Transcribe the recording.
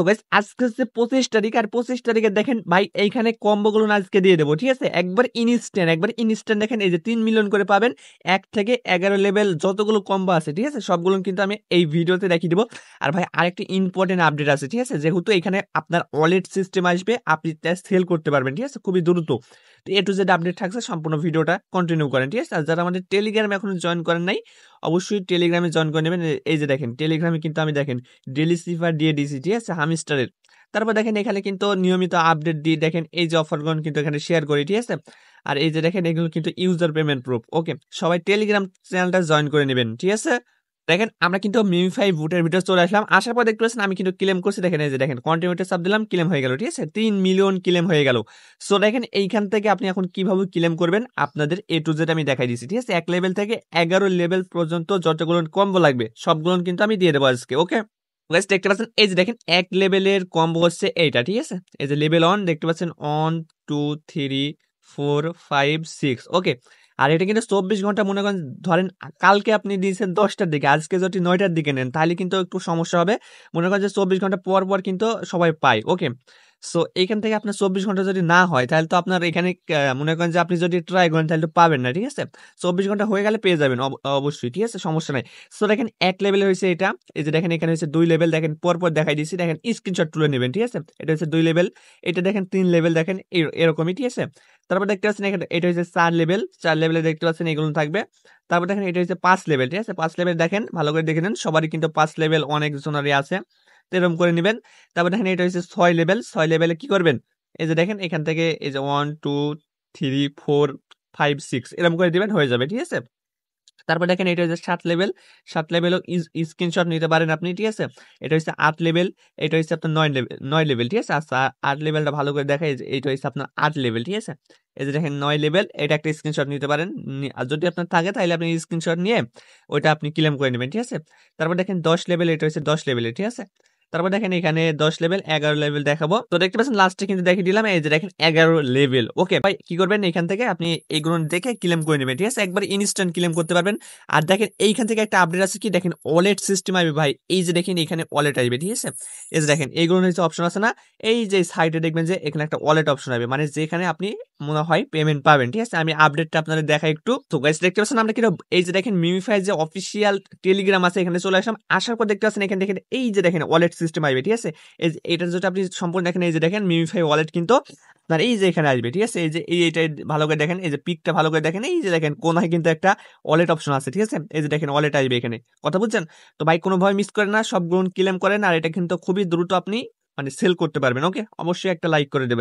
so guys আজকে হচ্ছে পঁচিশ তারিখ আর পঁচিশ তারিখে দেখেন ভাই এইখানে কম্বোগুলো আজকে দিয়ে দেবো ঠিক আছে একবার ইনস্ট্যান্ট একবার ইনস্ট্যান্ট দেখেন এই যে তিন মিলিয়ন করে পাবেন এক থেকে এগারো লেভেল যতগুলো কম্বো আছে ঠিক আছে সবগুলো কিন্তু আমি এই ভিডিওতে দেখিয়ে দেবো আর ভাই আরেকটি ইম্পর্টেন্ট আপডেট আছে ঠিক আছে যেহেতু এখানে আপনার ওয়ালেট সিস্টেম আসবে আপনি সেল করতে পারবেন ঠিক আছে খুবই দ্রুত এ টু জেড আপডেট থাকছে সম্পূর্ণ ভিডিওটা কন্টিনিউ করেন ঠিক আছে আর যারা আমাদের টেলিগ্রামে এখন জয়েন করেন নাই অবশ্যই টেলিগ্রামে জয়েন করে নেবেন এই যে দেখেন টেলিগ্রামে কিন্তু আমি দেখেন ডেলি সিফার দিয়ে ডিসি ঠিক আছে হামিস্টারের তারপর দেখেন এখানে কিন্তু নিয়মিত আপডেট দিয়ে দেখেন এই যে অফারগুলো কিন্তু এখানে শেয়ার করি ঠিক আছে আর এই যে দেখেন এগুলো কিন্তু ইউজার পেমেন্ট প্রুফ ওকে সবাই টেলিগ্রাম চ্যানেলটা জয়েন করে নেবেন ঠিক আছে দেখেন আমরা কিন্তু মিমিফাই ভোটের ভিডিও চলে আসলাম আসার পর দেখতে পাচ্ছেন আমি কিন্তু ক্লেম করছি দেখেন এই যে দেখেন কন্টিনিউটার সাব দিলাম ক্লেম হয়ে গেল ঠিক আছে তিন মিলিয়ন ক্লেম হয়ে গেল সো দেখেন এইখান থেকে আপনি এখন কিভাবে ক্লেম করবেন আপনাদের এ টু জেড আমি দেখাই দিচ্ছি ঠিক আছে এক লেভেল থেকে এগারো লেভেল পর্যন্ত যতগুলো কম্বো লাগবে সবগুলো কিন্তু আমি দিয়ে দেবো আজকে ওকে গাইস দেখতে পাচ্ছেন এই যে দেখেন এক লেভেলের কম্বো হচ্ছে এইটা ঠিক আছে এই যে লেভেল অন দেখতে পাচ্ছেন one two three four five six okay আর এটা কিন্তু চব্বিশ ঘন্টা মনে করেন ধরেন কালকে আপনি দিয়েছেন দশটার দিকে আজকে যদি নয়টার দিকে নেন তাহলে কিন্তু একটু সমস্যা হবে মনে করেন যে চব্বিশ ঘন্টা পর পর কিন্তু সবাই পায় ওকে সো এখান থেকে আপনার চব্বিশ ঘন্টা যদি না হয় তাহলে তো আপনার এখানে মনে করেন যে আপনি যদি ট্রাই করেন তাহলে তো পাবেন না ঠিক আছে চব্বিশ ঘন্টা হয়ে গেলে পেয়ে যাবেন অবশ্যই ঠিক আছে সমস্যা নাই সো দেখেন এক লেভেল হয়েছে এটা এই যে দেখেন এখানে হয়েছে দুই লেভেল দেখেন পরপর দেখাই দিয়েছি দেখেন স্ক্রিনশট তুলে নেবেন ঠিক আছে এটা হচ্ছে দুই লেভেল এটা দেখেন তিন লেভেল দেখেন এরকমই ঠিক আছে তারপর দেখতে পাচ্ছেন এখানে এটা হচ্ছে চার লেভেল চার লেভেলে দেখতে পাচ্ছেন এগুলো থাকবে তারপর দেখেন এটা হচ্ছে পাঁচ লেভেল ঠিক আছে পাঁচ লেভেল দেখেন ভালো করে দেখে নেন সবারই কিন্তু পাঁচ লেভেল অনেক জোনারই আছে তো এরকম করে নেবেন তারপর দেখেন এটা হচ্ছে ছয় লেভেল ছয় লেভেলে কি করবেন এই যে দেখেন এখান থেকে এই যে one two three four five six এরকম করে দেবেন হয়ে যাবে ঠিক আছে তারপর দেখেন এটা হচ্ছে সাত লেভেল সাত লেভেলও স্ক্রিনশট নিতে পারেন আপনি ঠিক আছে এটা হচ্ছে আট লেভেল এটা হচ্ছে আপনার নয় লেভেল নয় লেভেল ঠিক আছে আচ্ছা আট লেভেলটা ভালো করে দেখায় এইটা হচ্ছে আপনার আট লেভেল ঠিক আছে এই যে দেখেন নয় লেভেল এটা একটা স্ক্রিনশট নিতে পারেন আর যদি আপনার থাকে তাহলে আপনি স্ক্রিনশট নিয়ে ওইটা আপনি ক্লেম করে নেবেন ঠিক আছে তারপর দেখেন দশ লেভেল এটা হচ্ছে দশ লেভেলে ঠিক আছে তারপর দেখেন এখানে দশ লেভেল এগারো লেভেল দেখাবো তো দেখতে পাচ্ছেন লাস্টে কিন্তু দেখে দিলাম এই যে দেখেন এগারো লেভেল ওকে ভাই কি করবেন এখান থেকে আপনি এগুলো দেখে ক্লেম করে নেবেন ঠিক আছে একবার ইনস্ট্যান্ট ক্লেম করতে পারবেন আর দেখেন এইখান থেকে একটা আপডেট আছে কি দেখেন ওয়ালেট সিস্টেম আসবে ভাই এই যে দেখেন এখানে ওয়ালেট আসবে ঠিক আছে এই যে দেখেন এইগুলো হচ্ছে অপশন আছে না এই যে সাইডে দেখবেন যে এখানে একটা ওয়ালেট অপশন আসবে মানে যেখানে আপনি মনে হয় পেমেন্ট পাবেন ঠিক আছে আমি আপডেটটা আপনাদের দেখা একটু তো গাইস দেখতে পাচ্ছেন আমরা কিন্তু এই যে দেখেন মিমিফাই যে অফিসিয়াল টেলিগ্রাম আছে এখানে চলে আসলাম আসার পর দেখতে পাচ্ছেন এখানে দেখেন এই যে দেখেন ওয়ালেট সিস্টেম আসবে ঠিক আছে এই এটা যেটা আপনি সম্পূর্ণ দেখেন এই যে দেখেন মিমিফাই ওয়ালেট কিন্তু আপনার এই যে এখানে আসবে ঠিক আছে এই যে এই এটা ভালো করে দেখেন এই যে পিকটা ভালো করে দেখেন এই যে দেখেন কোনায় কিন্তু একটা ওয়ালেট অপশন আছে ঠিক আছে এই যে দেখেন ওয়ালেট আসবে এখানে কথা বুঝছেন তো ভাই কোনোভাবে মিস করে না সব গ্রহণ ক্লেম করেন আর এটা কিন্তু খুবই দ্রুত আপনি মানে সেল করতে পারবেন ওকে অবশ্যই একটা লাইক করে দেবেন